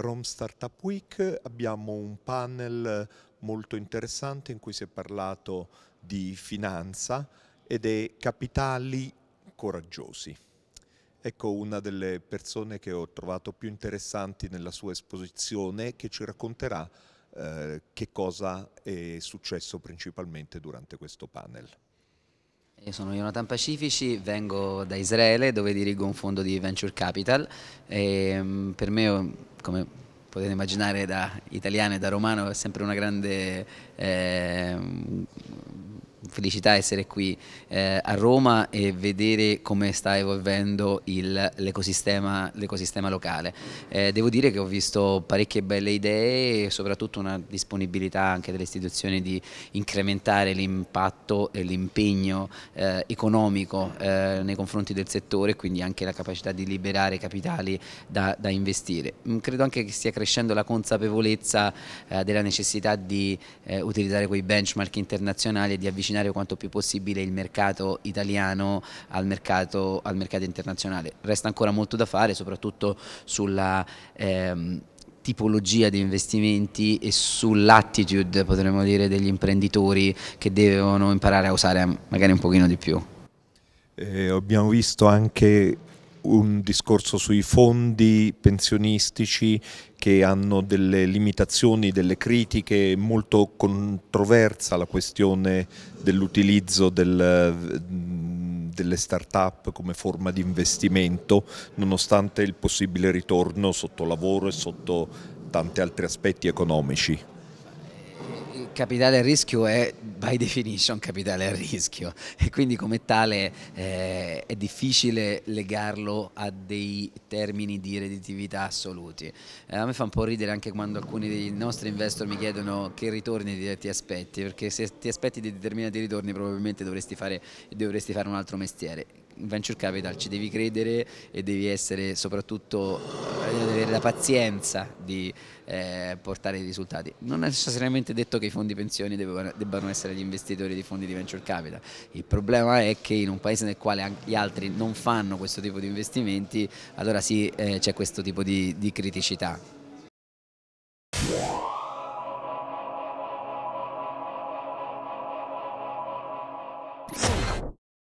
Rome Startup Week abbiamo un panel molto interessante in cui si è parlato di finanza ed è capitali coraggiosi. Ecco una delle persone che ho trovato più interessanti nella sua esposizione che ci racconterà eh, che cosa è successo principalmente durante questo panel. Io sono Jonathan Pacifici, vengo da Israele dove dirigo un fondo di venture capital e mm, per me, oh, come potete immaginare da italiano e da romano, è sempre una grande eh, felicità essere qui eh, a Roma e vedere come sta evolvendo l'ecosistema, locale. Eh, devo dire che ho visto parecchie belle idee e soprattutto una disponibilità anche delle istituzioni di incrementare l'impatto e l'impegno eh, economico eh, nei confronti del settore, e quindi anche la capacità di liberare capitali da, da investire. Mm, credo anche che stia crescendo la consapevolezza eh, della necessità di eh, utilizzare quei benchmark internazionali e di avvicinare avvicinare quanto più possibile il mercato italiano al mercato, al mercato internazionale. Resta ancora molto da fare, soprattutto sulla... Ehm, tipologia di investimenti e sull'attitude, potremmo dire, degli imprenditori che devono imparare a usare magari un pochino di più. Eh, abbiamo visto anche un discorso sui fondi pensionistici che hanno delle limitazioni, delle critiche, molto controversa la questione dell'utilizzo del, mm, delle start-up come forma di investimento, nonostante il possibile ritorno sotto lavoro e sotto tanti altri aspetti economici capitale a rischio è by definition capitale a rischio e quindi come tale eh, è difficile legarlo a dei termini di redditività assoluti. Eh, a me fa un po' ridere anche quando alcuni dei nostri investor mi chiedono che ritorni ti, ti aspetti, perché se ti aspetti di determinati ritorni probabilmente dovresti fare, dovresti fare un altro mestiere In venture capital ci devi credere e devi essere soprattutto avere la pazienza di eh, portare i risultati. Non è necessariamente detto che i fondi pensioni debbano, debbano essere gli investitori di fondi di venture capital, il problema è che in un paese nel quale gli altri non fanno questo tipo di investimenti, allora sì eh, c'è questo tipo di, di criticità.